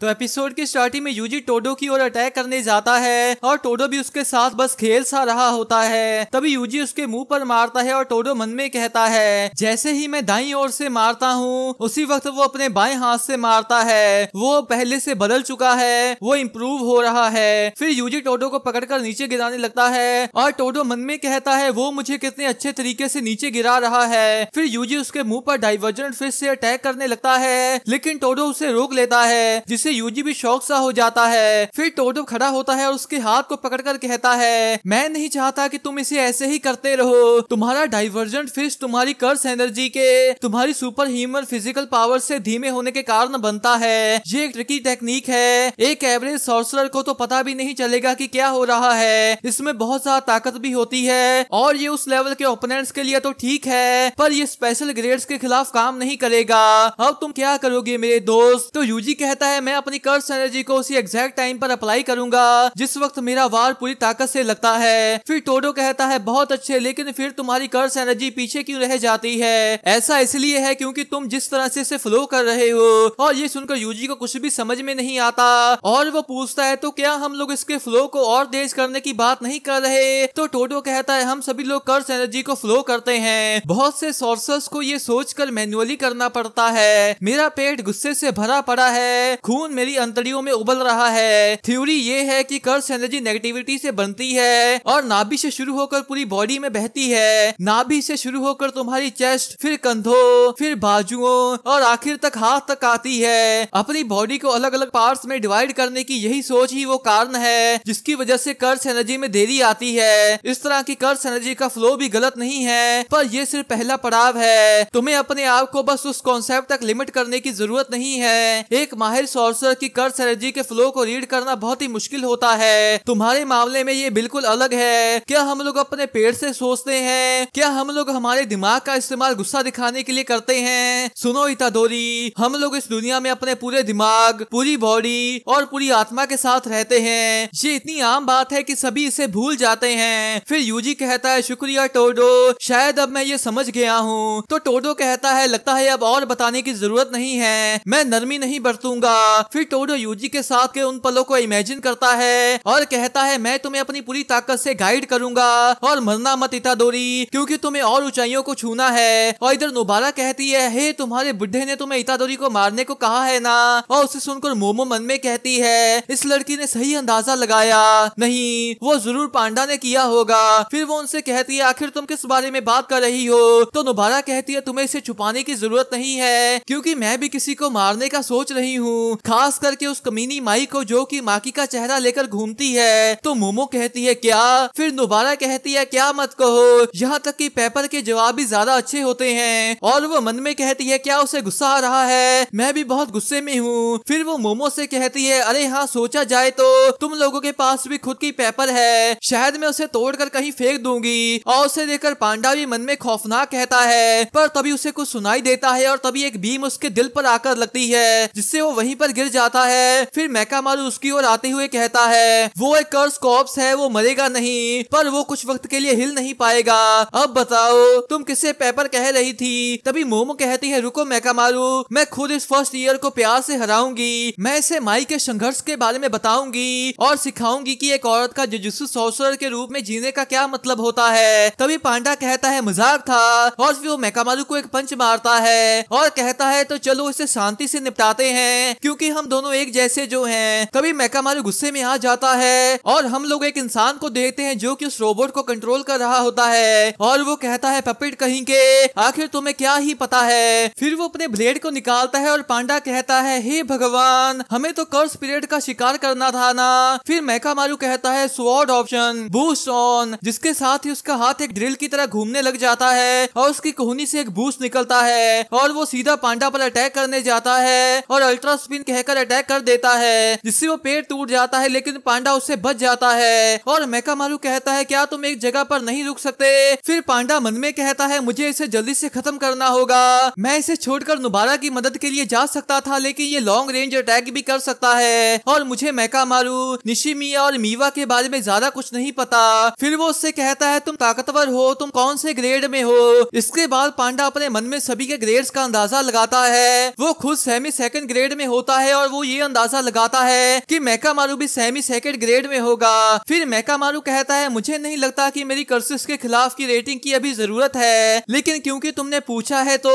तो एपिसोड की स्टार्टिंग में यूजी टोडो की ओर अटैक करने जाता है और टोडो भी उसके साथ बस खेल सा रहा होता है तभी यूजी उसके मुंह पर मारता है और टोडो मन में कहता है जैसे ही मैं दाई ओर से मारता हूँ उसी वक्त वो अपने बाएं हाथ से मारता है वो पहले से बदल चुका है वो इम्प्रूव हो रहा है फिर यूजी टोडो को कर नीचे गिराने लगता है और टोडो मन में कहता है वो मुझे कितने अच्छे तरीके से नीचे गिरा रहा है फिर यूजी उसके मुंह पर डाइवर्जेंट फिर से अटैक करने लगता है लेकिन टोडो उसे रोक लेता है जिसे जिससे यूजी भी शौक सा हो जाता है फिर टोटो खड़ा होता है और उसके हाथ को पकड़कर कहता है मैं नहीं चाहता कि तुम इसे ऐसे ही करते रहो तुम्हारा डाइवर्जेंट फिश तुम्हारी कर्स एनर्जी के तुम्हारी सुपर ह्यूमन फिजिकल पावर से धीमे होने के कारण बनता है ये एक ट्रिकी टेक्निक है एक एवरेज सोर्सर को तो पता भी नहीं चलेगा कि क्या हो रहा है इसमें बहुत ज्यादा ताकत भी होती है और ये उस लेवल के ओपोनेंट्स के लिए तो ठीक है पर ये स्पेशल ग्रेड्स के खिलाफ काम नहीं करेगा अब तुम क्या करोगे मेरे दोस्त तो यूजी कहता है मैं अपनी कर्स एनर्जी को उसी एग्जैक्ट टाइम पर अप्लाई करूंगा जिस वक्त मेरा वार पूरी ताकत से लगता है फिर टोडो कहता है बहुत अच्छे लेकिन फिर तुम्हारी कर्स एनर्जी पीछे क्यों रह जाती है ऐसा इसलिए है क्योंकि तुम जिस तरह से इसे फ्लो कर रहे हो और ये सुनकर यूजी को कुछ भी समझ में नहीं आता और वो पूछता है तो क्या हम लोग इसके फ्लो को और तेज करने की बात नहीं कर रहे तो टोडो कहता है हम सभी लोग कर्स एनर्जी को फ्लो करते हैं बहुत से सोर्सेस को ये सोच कर मैनुअली करना पड़ता है मेरा पेट गुस्से से भरा पड़ा है खून खून मेरी अंतड़ियों में उबल रहा है थ्योरी ये है कि कर्स एनर्जी नेगेटिविटी से बनती है और नाभि से शुरू होकर पूरी बॉडी में बहती है नाभि से शुरू होकर तुम्हारी चेस्ट फिर कंधों फिर बाजुओं और आखिर तक हाथ तक आती है अपनी बॉडी को अलग अलग पार्ट्स में डिवाइड करने की यही सोच ही वो कारण है जिसकी वजह से कर्स एनर्जी में देरी आती है इस तरह की कर्स एनर्जी का फ्लो भी गलत नहीं है पर यह सिर्फ पहला पड़ाव है तुम्हें अपने आप को बस उस कॉन्सेप्ट तक लिमिट करने की जरूरत नहीं है एक माहिर सोर्स सर की कर्ज एनर्जी के फ्लो को रीड करना बहुत ही मुश्किल होता है तुम्हारे मामले में ये बिल्कुल अलग है क्या हम लोग अपने पेट से सोचते हैं क्या हम लोग हमारे दिमाग का इस्तेमाल गुस्सा दिखाने के लिए करते हैं सुनो इतादोरी हम लोग इस दुनिया में अपने पूरे दिमाग पूरी बॉडी और पूरी आत्मा के साथ रहते हैं ये इतनी आम बात है कि सभी इसे भूल जाते हैं फिर यूजी कहता है शुक्रिया टोडो शायद अब मैं ये समझ गया हूँ तो टोडो कहता है लगता है अब और बताने की जरूरत नहीं है मैं नरमी नहीं बरतूंगा फिर टोडो यूजी के साथ के उन पलों को इमेजिन करता है और कहता है मैं तुम्हें अपनी पूरी ताकत से गाइड करूंगा और मरना मत दोरी क्योंकि तुम्हें और ऊंचाइयों को छूना है और इधर नोबारा कहती है हे तुम्हारे बुढ़े ने तुम्हें इतादोरी को मारने को कहा है ना और उसे सुनकर मोमो मन में कहती है इस लड़की ने सही अंदाजा लगाया नहीं वो जरूर पांडा ने किया होगा फिर वो उनसे कहती है आखिर तुम किस बारे में बात कर रही हो तो नोबारा कहती है तुम्हें इसे छुपाने की जरूरत नहीं है क्योंकि मैं भी किसी को मारने का सोच रही हूँ खास करके उस कमीनी माई को जो कि माकी का चेहरा लेकर घूमती है तो मोमो कहती है क्या फिर दोबारा कहती है क्या मत कहो यहाँ तक कि पेपर के जवाब भी ज्यादा अच्छे होते हैं और वो मन में कहती है क्या उसे गुस्सा आ रहा है मैं भी बहुत गुस्से में हूँ फिर वो मोमो से कहती है अरे हाँ सोचा जाए तो तुम लोगों के पास भी खुद की पेपर है शायद मैं उसे तोड़कर कहीं फेंक दूंगी और उसे देखकर पांडा भी मन में खौफनाक कहता है पर तभी उसे कुछ सुनाई देता है और तभी एक भीम उसके दिल पर आकर लगती है जिससे वो वहीं पर गिर जाता है फिर मैका मारू उसकी ओर आते हुए कहता है वो एक कर्स कॉप्स है वो मरेगा नहीं पर वो कुछ वक्त के लिए हिल नहीं पाएगा अब बताओ तुम किससे पेपर कह रही थी तभी मोमो कहती है रुको मैका मारू मैं खुद इस फर्स्ट ईयर को प्यार से हराऊंगी मैं इसे माई के संघर्ष के बारे में बताऊंगी और सिखाऊंगी कि एक औरत का जुजुत्सु सोसर के रूप में जीने का क्या मतलब होता है तभी पांडा कहता है मजाक था और फिर वो मैकामारू को एक पंच मारता है और कहता है तो चलो इसे शांति से निपटाते हैं क्योंकि कभी हम दोनों एक जैसे जो हैं कभी मैका मारू गुस्से में आ जाता है और हम लोग एक इंसान को देखते हैं जो कि उस रोबोट को कंट्रोल कर रहा होता है और वो कहता है पपिट कहीं के आखिर तुम्हें क्या ही पता है फिर वो अपने ब्लेड को निकालता है और पांडा कहता है हे भगवान हमें तो कर्स पीरियड का शिकार करना था ना फिर मैका मारू कहता है स्वॉर्ड ऑप्शन बूस्ट ऑन जिसके साथ ही उसका हाथ एक ड्रिल की तरह घूमने लग जाता है और उसकी कोहनी से एक बूस्ट निकलता है और वो सीधा पांडा पर अटैक करने जाता है और अल्ट्रा स्पिन कह मेकर अटैक कर देता है जिससे वो पेड़ टूट जाता है लेकिन पांडा उससे बच जाता है और मेका मारू कहता है क्या तुम एक जगह पर नहीं रुक सकते फिर पांडा मन में कहता है मुझे इसे जल्दी से खत्म करना होगा मैं इसे छोड़कर नुबारा की मदद के लिए जा सकता था लेकिन ये लॉन्ग रेंज अटैक भी कर सकता है और मुझे मेका मारू निशिमिया और मीवा के बारे में ज्यादा कुछ नहीं पता फिर वो उससे कहता है तुम ताकतवर हो तुम कौन से ग्रेड में हो इसके बाद पांडा अपने मन में सभी के ग्रेड्स का अंदाजा लगाता है वो खुद सेमी सेकंड ग्रेड में होता है है और वो ये अंदाजा लगाता है कि मैका मारू भी सेमी सेकेंड ग्रेड में होगा फिर मैका मारू कहता है मुझे नहीं लगता कि मेरी कर्सिस के खिलाफ की रेटिंग की अभी जरूरत है लेकिन क्योंकि तुमने पूछा है तो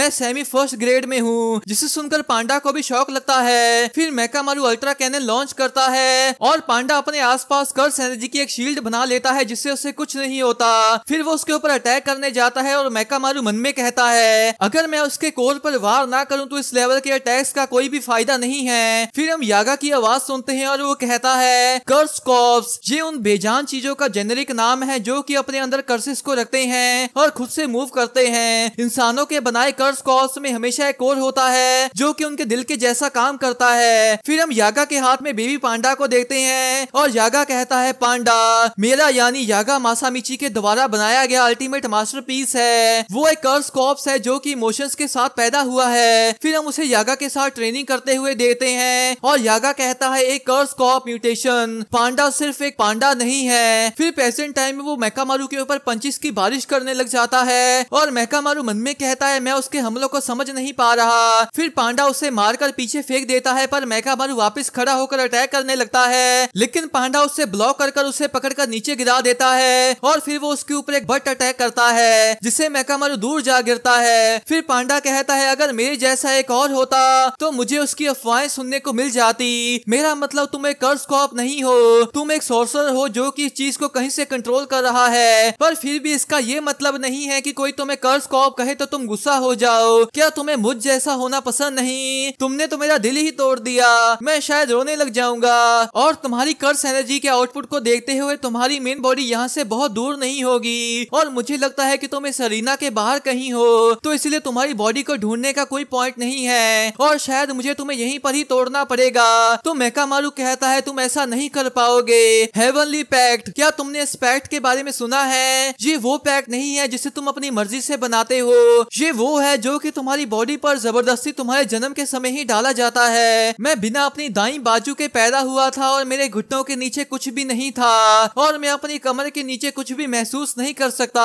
मैं सेमी फर्स्ट ग्रेड में हूँ जिसे सुनकर पांडा को भी शौक लगता है फिर मैका मारू अल्ट्रा कैनन लॉन्च करता है और पांडा अपने आस पास कर्स एनर्जी की एक शील्ड बना लेता है जिससे उसे कुछ नहीं होता फिर वो उसके ऊपर अटैक करने जाता है और मैका मारू मन में कहता है अगर मैं उसके कोर पर वार ना करूं तो इस लेवल के अटैक्स का कोई भी फायदा या नहीं है फिर हम यागा की आवाज सुनते हैं और वो कहता है कर्स कॉप्स ये उन बेजान चीजों का जेनेरिक नाम है जो कि अपने अंदर कर्सेस को रखते हैं और खुद से मूव करते हैं इंसानों के बनाए कर्स कॉप्स में हमेशा एक और होता है जो की उनके दिल के जैसा काम करता है फिर हम यागा के हाथ में बेबी पांडा को देखते हैं और यागा कहता है पांडा मेरा यानी यागा मासामिची के द्वारा बनाया गया अल्टीमेट पीस है वो एक कर्स कॉप्स है जो की इमोशंस के साथ पैदा हुआ है फिर हम उसे यागा के साथ ट्रेनिंग करते हुए हुए देखते हैं और यागा कहता है एक कर्स कॉप म्यूटेशन पांडा सिर्फ एक पांडा नहीं है फिर प्रेजेंट टाइम में वो मारू के ऊपर पंचिस की बारिश करने लग जाता है और मारू मन में कहता है मैं उसके हमलों को समझ नहीं पा रहा फिर पांडा उसे मारकर पीछे फेंक देता है पर मारू वापिस खड़ा होकर अटैक करने लगता है लेकिन पांडा उसे ब्लॉक कर, कर उसे पकड़ कर नीचे गिरा देता है और फिर वो उसके ऊपर एक बट अटैक करता है जिससे मारू दूर जा गिरता है फिर पांडा कहता है अगर मेरे जैसा एक और होता तो मुझे उसकी अफवाहें सुनने को मिल जाती मेरा मतलब तुम एक कर्ज कॉप नहीं हो तुम एक सोर्सर हो जो कि इस चीज को कहीं से कंट्रोल कर रहा है पर फिर भी इसका ये मतलब नहीं है कि कोई तुम्हें कर्ज कॉप कहे तो तुम गुस्सा हो जाओ क्या तुम्हें मुझ जैसा होना पसंद नहीं तुमने तो मेरा दिल ही तोड़ दिया मैं शायद रोने लग जाऊंगा और तुम्हारी कर्ज एनर्जी के आउटपुट को देखते हुए तुम्हारी मेन बॉडी यहाँ से बहुत दूर नहीं होगी और मुझे लगता है कि तुम इस अरीना के बाहर कहीं हो तो इसलिए तुम्हारी बॉडी को ढूंढने का कोई पॉइंट नहीं है और शायद मुझे तुम्हें यहीं पर ही तोड़ना पड़ेगा तो मेका मारू कहता है तुम ऐसा नहीं कर पाओगे हेवनली पैक्ट क्या तुमने इस पैक्ट के बारे में सुना है ये वो पैक्ट नहीं है जिसे तुम अपनी मर्जी से बनाते हो ये वो है जो कि तुम्हारी बॉडी पर जबरदस्ती तुम्हारे जन्म के समय ही डाला जाता है मैं बिना अपनी दाई बाजू के पैदा हुआ था और मेरे घुटनों के नीचे कुछ भी नहीं था और मैं अपनी कमर के नीचे कुछ भी महसूस नहीं कर सकता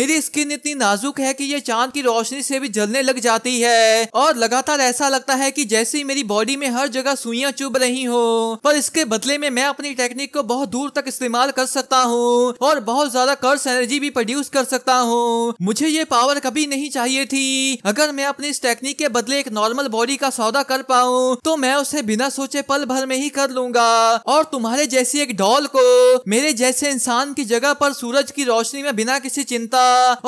मेरी स्किन इतनी नाजुक है कि ये चांद की रोशनी से भी जलने लग जाती है और लगातार ऐसा लगता है कि जैसे ही मेरी बॉडी में हर जगह सुइया चुभ रही हो पर इसके बदले में मैं अपनी टेक्निक को बहुत दूर तक इस्तेमाल कर सकता हूँ और बहुत ज्यादा कर्स एनर्जी भी प्रोड्यूस कर सकता हूँ मुझे ये पावर कभी नहीं चाहिए थी अगर मैं अपनी इस टेक्निक के बदले एक नॉर्मल बॉडी का सौदा कर पाऊँ तो मैं उसे बिना सोचे पल भर में ही कर लूंगा और तुम्हारे जैसी एक डॉल को मेरे जैसे इंसान की जगह पर सूरज की रोशनी में बिना किसी चिंता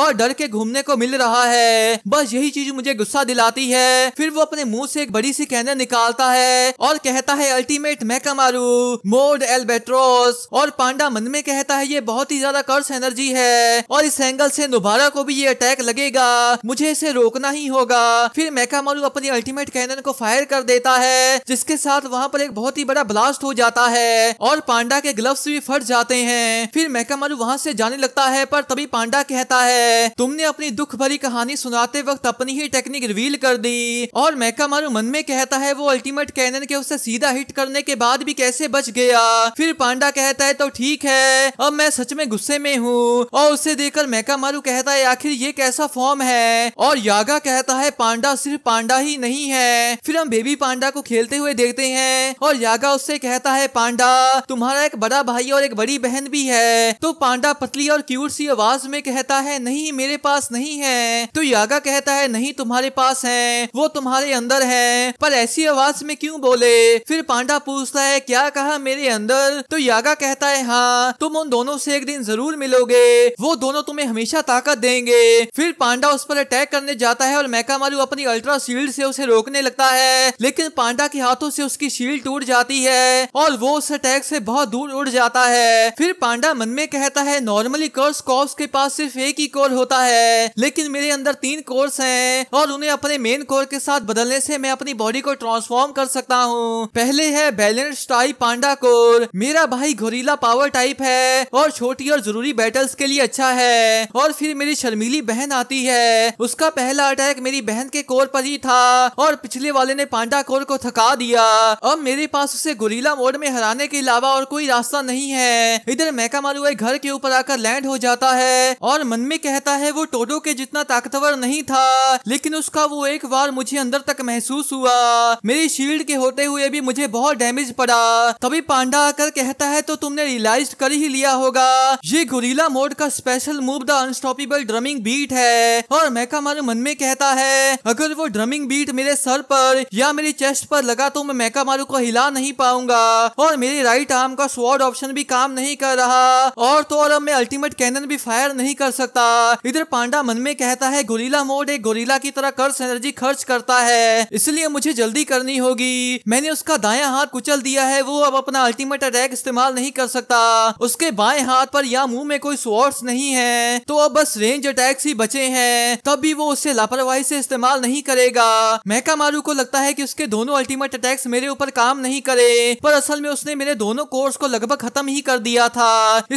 और डर के घूमने को मिल रहा है बस यही चीज मुझे गुस्सा दिलाती है फिर वो अपने मुंह से एक बड़ी सी कहने उन्हें निकालता है और कहता है अल्टीमेट मैं मोर्ड मोड एल्बेट्रोस और पांडा मन में कहता है ये बहुत ही ज्यादा कर्स एनर्जी है और इस एंगल से नुबारा को भी ये अटैक लगेगा मुझे इसे रोकना ही होगा फिर मैकामारू अपनी अल्टीमेट कैनन को फायर कर देता है जिसके साथ वहाँ पर एक बहुत ही बड़ा ब्लास्ट हो जाता है और पांडा के ग्लव्स भी फट जाते हैं फिर मैकामारू वहाँ से जाने लगता है पर तभी पांडा कहता है तुमने अपनी दुख भरी कहानी सुनाते वक्त अपनी ही टेक्निक रिवील कर दी और मैकामारू मन में कहता है है वो अल्टीमेट कैनन के उससे सीधा हिट करने के बाद भी कैसे बच गया फिर पांडा कहता है तो ठीक है अब मैं सच में गुस्से में हूँ और उसे देखकर मैका मारू कहता है आखिर ये कैसा फॉर्म है और यागा कहता है पांडा सिर्फ पांडा ही नहीं है फिर हम बेबी पांडा को खेलते हुए देखते हैं और यागा उससे कहता है पांडा तुम्हारा एक बड़ा भाई और एक बड़ी बहन भी है तो पांडा पतली और क्यूट सी आवाज में कहता है नहीं मेरे पास नहीं है तो यागा कहता है नहीं तुम्हारे पास है वो तुम्हारे अंदर है पर ऐसी ऐसी आवाज में क्यों बोले फिर पांडा पूछता है क्या कहा मेरे अंदर तो यागा कहता है हाँ तुम उन दोनों से एक दिन जरूर मिलोगे वो दोनों तुम्हें हमेशा ताकत देंगे फिर पांडा उस पर अटैक करने जाता है और मैका मारू अपनी अल्ट्रा शील्ड से उसे रोकने लगता है लेकिन पांडा के हाथों से उसकी शील्ड टूट जाती है और वो उस अटैक से बहुत दूर उड़ जाता है फिर पांडा मन में कहता है नॉर्मली कर्स कॉर्स के पास सिर्फ एक ही कोर होता है लेकिन मेरे अंदर तीन कोर्स हैं और उन्हें अपने मेन कोर के साथ बदलने से मैं अपनी बॉडी को ट्रांसफॉर्म कर सकता हूँ पहले है बैलेंस टाइप पांडा कोर मेरा भाई घोरीला पावर टाइप है और छोटी और जरूरी बैटल्स के लिए अच्छा है और फिर मेरी शर्मीली बहन आती है उसका पहला अटैक मेरी बहन के कोर पर ही था और पिछले वाले ने पांडा कोर को थका दिया अब मेरे पास उसे गोरीला मोड में हराने के अलावा और कोई रास्ता नहीं है इधर मैका मारू घर के ऊपर आकर लैंड हो जाता है और मन में कहता है वो टोडो के जितना ताकतवर नहीं था लेकिन उसका वो एक बार मुझे अंदर तक महसूस हुआ मेरी शील्ड के होते हुए भी मुझे बहुत डैमेज पड़ा तभी पांडा आकर कहता है तो तुमने रियलाइज कर ही लिया होगा ये गुरीला मोड का special move the unstoppable drumming beat है और मैका मारू मन में कहता है अगर वो ड्रमिंग बीट मेरे सर पर या मेरी चेस्ट पर लगा तो मैं मैका मारू को हिला नहीं पाऊंगा और मेरे राइट आर्म का स्वॉर्ड ऑप्शन भी काम नहीं कर रहा और तो और अब मैं अल्टीमेट कैनन भी फायर नहीं कर सकता इधर पांडा मन में कहता है गोरीला मोड एक गोरीला की तरह कर्ज एनर्जी खर्च करता है इसलिए मुझे जल्दी पूरी करनी होगी मैंने उसका दाया हाथ कुचल दिया है वो अब अपना अल्टीमेट अटैक इस्तेमाल नहीं कर सकता उसके बाएं हाथ पर या मुंह में कोई स्वॉर्ड्स नहीं है तो अब बस रेंज अटैक्स ही बचे हैं तब भी वो उससे लापरवाही से इस्तेमाल नहीं करेगा मेहका मारू को लगता है कि उसके दोनों अल्टीमेट अटैक्स मेरे ऊपर काम नहीं करे पर असल में उसने मेरे दोनों कोर्स को लगभग खत्म ही कर दिया था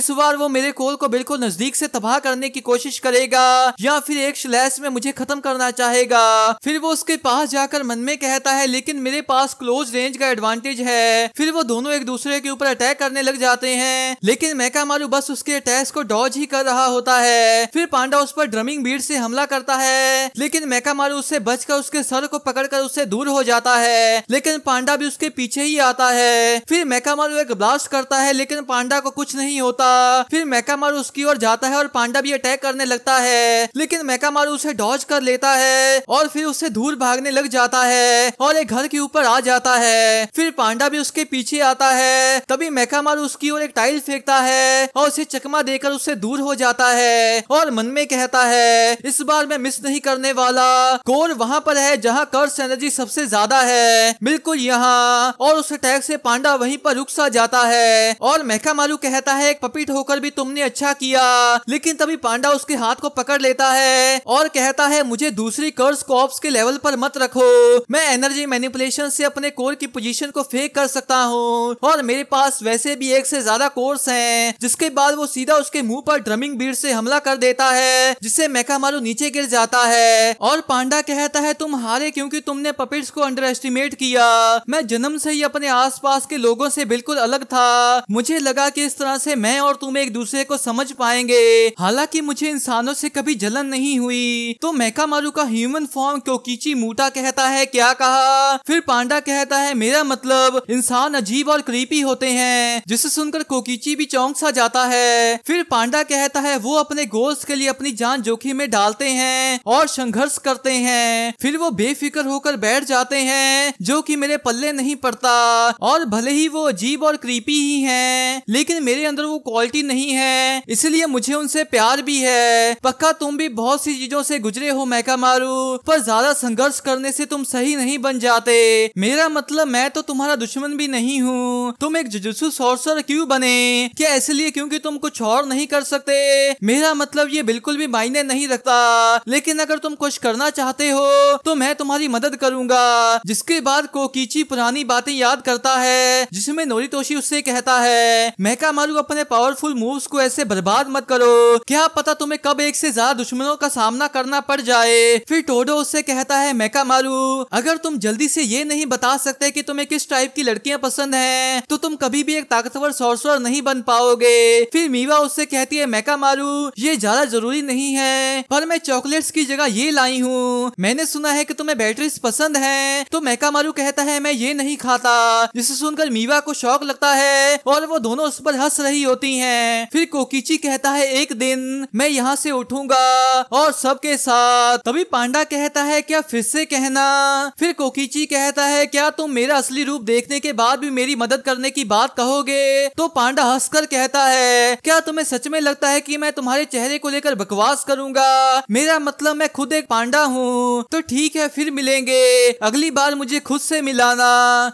इस बार वो मेरे कोर को बिल्कुल नजदीक से तबाह करने की कोशिश करेगा या फिर एक स्लैश में मुझे खत्म करना चाहेगा फिर वो उसके पास जाकर मन में कहता है हैं लेकिन मेरे पास क्लोज रेंज का एडवांटेज है फिर वो दोनों एक दूसरे के ऊपर अटैक करने लग जाते हैं लेकिन मैका मारू बस उसके अटैक को डॉज ही कर रहा होता है फिर पांडा उस पर ड्रमिंग बीट से हमला करता है लेकिन मैका मारू उससे बचकर उसके सर को पकड़कर उससे दूर हो जाता है लेकिन पांडा भी उसके पीछे ही आता है फिर मैका मारू एक ब्लास्ट करता है लेकिन पांडा को कुछ नहीं होता फिर मैका मारू उसकी ओर जाता है और पांडा भी अटैक करने लगता है लेकिन मैका मारू उसे डॉज कर लेता है और फिर उससे दूर भागने लग जाता है और हमारे घर के ऊपर आ जाता है फिर पांडा भी उसके पीछे आता है तभी मारू उसकी ओर एक टाइल फेंकता है और उसे चकमा देकर उससे दूर हो जाता है और मन में कहता है इस बार मैं मिस नहीं करने वाला कोर वहाँ पर है जहाँ कर्स एनर्जी सबसे ज्यादा है बिल्कुल यहाँ और उस अटैक से पांडा वहीं पर रुक सा जाता है और मेहका मारू कहता है एक पपीट होकर भी तुमने अच्छा किया लेकिन तभी पांडा उसके हाथ को पकड़ लेता है और कहता है मुझे दूसरी कर्स कॉप्स के लेवल पर मत रखो मैं एनर्जी मैनिपुलेशन से अपने कोर की पोजीशन को फेक कर सकता हूँ और मेरे पास वैसे भी एक से ज्यादा कोर्स हैं जिसके बाद वो सीधा उसके मुंह पर ड्रमिंग बीट से हमला कर देता है जिससे मेका मारू नीचे गिर जाता है और पांडा कहता है तुम हारे क्योंकि तुमने पपेट्स को अंडर एस्टिमेट किया मैं जन्म से ही अपने आसपास के लोगों से बिल्कुल अलग था मुझे लगा कि इस तरह से मैं और तुम एक दूसरे को समझ पाएंगे हालांकि मुझे इंसानों से कभी जलन नहीं हुई तो मेका मारू का ह्यूमन फॉर्म क्योंकि मूटा कहता है क्या कहा फिर पांडा कहता है मेरा मतलब इंसान अजीब और क्रीपी होते हैं जिसे सुनकर कोकीची भी चौंक सा जाता है फिर पांडा कहता है वो अपने गोल्स के लिए अपनी जान जोखिम में डालते हैं और संघर्ष करते हैं फिर वो बेफिक्र होकर बैठ जाते हैं जो कि मेरे पल्ले नहीं पड़ता और भले ही वो अजीब और क्रीपी ही हैं लेकिन मेरे अंदर वो क्वालिटी नहीं है इसलिए मुझे उनसे प्यार भी है पक्का तुम भी बहुत सी चीजों से गुजरे हो मैका मारू पर ज्यादा संघर्ष करने से तुम सही नहीं बन जा जाते मेरा मतलब मैं तो तुम्हारा दुश्मन भी नहीं हूँ तुम एक जुजुसु सोर्सर क्यों बने क्या इसलिए क्योंकि तुम कुछ और नहीं कर सकते मेरा मतलब ये बिल्कुल भी मायने नहीं रखता लेकिन अगर तुम कुछ करना चाहते हो तो मैं तुम्हारी मदद करूंगा जिसके बाद कोकीची पुरानी बातें याद करता है जिसमें नोरितोशी उससे कहता है महका मारू अपने पावरफुल मूव्स को ऐसे बर्बाद मत करो क्या पता तुम्हें कब एक से ज्यादा दुश्मनों का सामना करना पड़ जाए फिर टोडो उससे कहता है मैका मारू अगर तुम जल्दी जल्दी से ये नहीं बता सकते कि तुम्हें किस टाइप की लड़कियां पसंद हैं तो तुम कभी भी एक ताकतवर सॉर्सर नहीं बन पाओगे फिर मीवा उससे कहती है मैका मारू ये ज्यादा जरूरी नहीं है पर मैं चॉकलेट्स की जगह ये लाई हूँ मैंने सुना है की तुम्हें बैटरीज पसंद है तो मैका मारू कहता है मैं ये नहीं खाता जिसे सुनकर मीवा को शौक लगता है और वो दोनों उस पर हंस रही होती है फिर कोकीची कहता है एक दिन मैं यहाँ से उठूंगा और सबके साथ तभी पांडा कहता है क्या फिर से कहना फिर कोकी कीची कहता है क्या तुम मेरा असली रूप देखने के बाद भी मेरी मदद करने की बात कहोगे तो पांडा हंसकर कहता है क्या तुम्हें सच में लगता है कि मैं तुम्हारे चेहरे को लेकर बकवास करूंगा मेरा मतलब मैं खुद एक पांडा हूँ तो ठीक है फिर मिलेंगे अगली बार मुझे खुद से मिलाना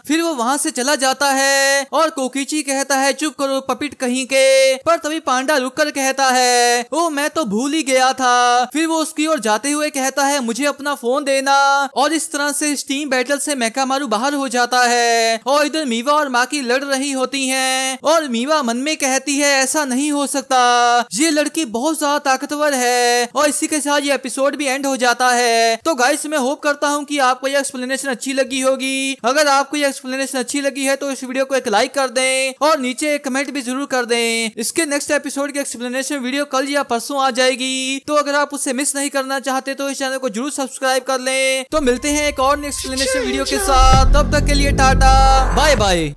फिर वो वहाँ से चला जाता है और कोकीची कहता है चुप करो पपिट कहीं के पर तभी पांडा रुक कर कहता है ओ मैं तो भूल ही गया था फिर वो उसकी ओर जाते हुए कहता है मुझे अपना फोन देना और इस तरह से स्टीम बैठ बैटल से मेका मारू बाहर हो जाता है और इधर मीवा और माकी लड़ रही होती हैं और मीवा मन में कहती है ऐसा नहीं हो सकता ये लड़की बहुत ज्यादा ताकतवर है और इसी के साथ ये एपिसोड भी एंड हो जाता है तो गाइस मैं होप करता हूँ की आपको ये एक्सप्लेनेशन अच्छी लगी होगी अगर आपको ये एक्सप्लेनेशन अच्छी लगी है तो इस वीडियो को एक लाइक कर दे और नीचे एक कमेंट भी जरूर कर दे इसके नेक्स्ट एपिसोड की एक्सप्लेनेशन वीडियो कल या परसों आ जाएगी तो अगर आप उसे मिस नहीं करना चाहते तो इस चैनल को जरूर सब्सक्राइब कर लें तो मिलते हैं एक और नेक्स्ट एक्सप्लेनेशन नेक्स्ट वीडियो के साथ तब तक के लिए टाटा बाय बाय